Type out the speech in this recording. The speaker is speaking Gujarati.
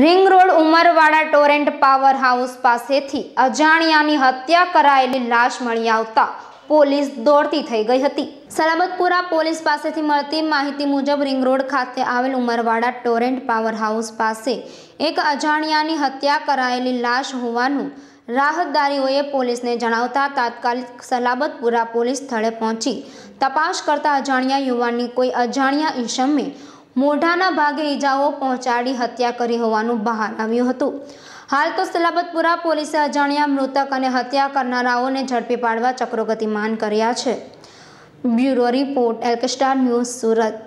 ring road Umarwada torrent power house પાસેથી અજાણ્યાની હત્યા કરાયેલી લાશ મળી આવતા પોલીસ દોડતી થઈ ગઈ હતી સલામતપુરા પોલીસ પાસેથી મળતી માહિતી મુજબ રિંગ રોડ ખાતે આવેલ ઉમરવાડા ટોરેન્ટ પાવર હાઉસ પાસે એક અજાણ્યાની હત્યા કરાયેલી લાશ હોવાનું રાહતદારીઓએ પોલીસને જણાવતા તાત્કાલિક સલાબતપુરા પોલીસ સ્થળે પહોંચી તપાસ કરતા અજાણ્યા યુવાનની કોઈ અજાણ્યા ઈશમે મોઢાના ભાગે ઈજાઓ પહોંચાડી હત્યા કરી હોવાનું બહાર આવ્યું હતું હાલ તો સલાબતપુરા પોલીસે અજાણ્યા મૃતક અને હત્યા કરનારાઓને ઝડપી પાડવા ચક્રો ગતિમાન કર્યા છે બ્યુરો રિપોર્ટ એલ્કે સ્ટાર ન્યૂઝ સુરત